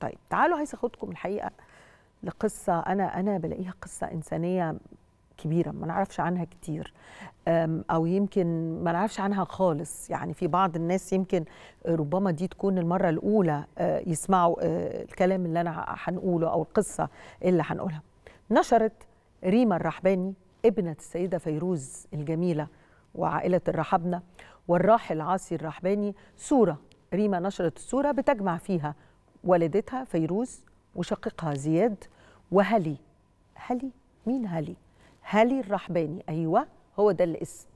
طيب تعالوا عايزه اخدكم الحقيقه لقصه انا انا بلاقيها قصه انسانيه كبيره ما نعرفش عنها كتير او يمكن ما نعرفش عنها خالص يعني في بعض الناس يمكن ربما دي تكون المره الاولى يسمعوا الكلام اللي انا هنقوله او القصه اللي هنقولها نشرت ريما الرحباني ابنه السيده فيروز الجميله وعائله الرحبنه والراحل عاصي الرحباني صوره ريما نشرت الصوره بتجمع فيها والدتها فيروز وشقيقها زياد وهلي هلي مين هلي هلي الرحباني ايوه هو ده الاسم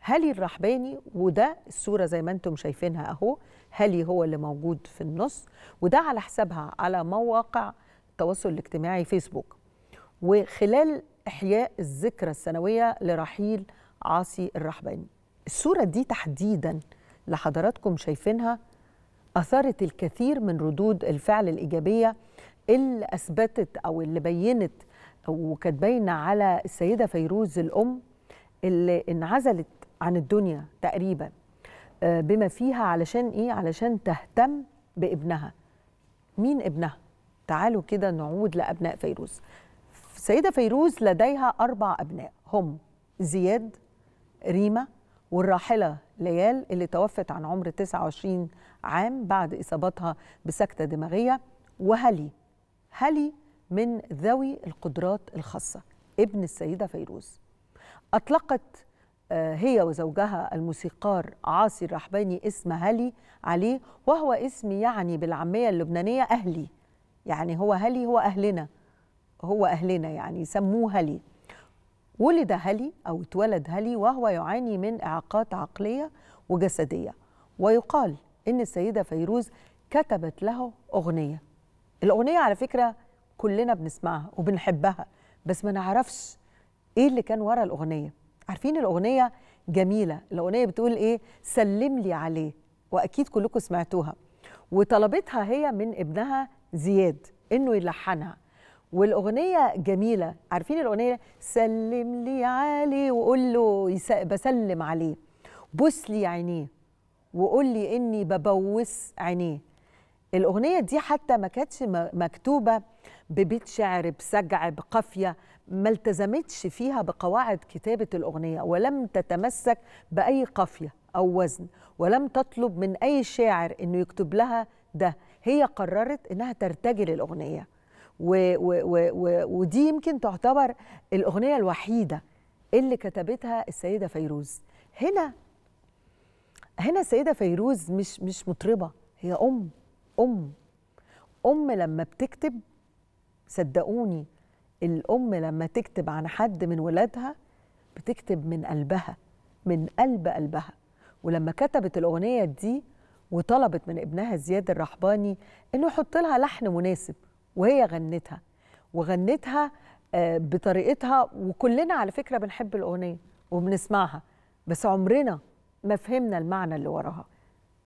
هلي الرحباني وده الصوره زي ما انتم شايفينها اهو هلي هو اللي موجود في النص وده على حسابها على مواقع التواصل الاجتماعي فيسبوك وخلال احياء الذكرى السنويه لرحيل عاصي الرحباني الصوره دي تحديدا لحضراتكم شايفينها أثارت الكثير من ردود الفعل الإيجابية اللي أثبتت أو اللي بينت وكانت باينة على السيدة فيروز الأم اللي انعزلت عن الدنيا تقريبا آه، بما فيها علشان إيه؟ علشان تهتم بابنها مين ابنها؟ تعالوا كده نعود لأبناء فيروز السيدة فيروز لديها أربع أبناء هم زياد ريما والراحلة ليال اللي توفت عن عمر 29 عام بعد إصابتها بسكتة دماغية وهلي هلي من ذوي القدرات الخاصة ابن السيدة فيروز أطلقت آه، هي وزوجها الموسيقار عاصي الرحباني اسم هلي عليه وهو اسم يعني بالعامية اللبنانية أهلي يعني هو هلي هو أهلنا هو أهلنا يعني سموه هلي ولد هلي أو اتولد هلي وهو يعاني من إعاقات عقلية وجسدية ويقال إن السيدة فيروز كتبت له أغنية الأغنية على فكرة كلنا بنسمعها وبنحبها بس ما نعرفش إيه اللي كان ورا الأغنية عارفين الأغنية جميلة الأغنية بتقول إيه سلم لي عليه وأكيد كلكم سمعتوها وطلبتها هي من ابنها زياد إنه يلحنها والاغنيه جميله عارفين الاغنيه سلم لي علي وقول له يس... بسلم عليه بوس لي عينيه وقول لي اني ببوس عينيه الاغنيه دي حتى ما كانتش مكتوبه ببيت شعر بسجع بقافيه ما التزمتش فيها بقواعد كتابه الاغنيه ولم تتمسك باي قافيه او وزن ولم تطلب من اي شاعر انه يكتب لها ده هي قررت انها ترتجل الاغنيه و و و و ودي يمكن تعتبر الاغنيه الوحيده اللي كتبتها السيده فيروز هنا هنا السيده فيروز مش مش مطربه هي ام ام ام لما بتكتب صدقوني الام لما تكتب عن حد من ولادها بتكتب من قلبها من قلب قلبها ولما كتبت الاغنيه دي وطلبت من ابنها زياد الرحباني انه يحط لها لحن مناسب وهي غنتها وغنتها آه، بطريقتها وكلنا على فكره بنحب الاغنيه وبنسمعها بس عمرنا ما فهمنا المعنى اللي وراها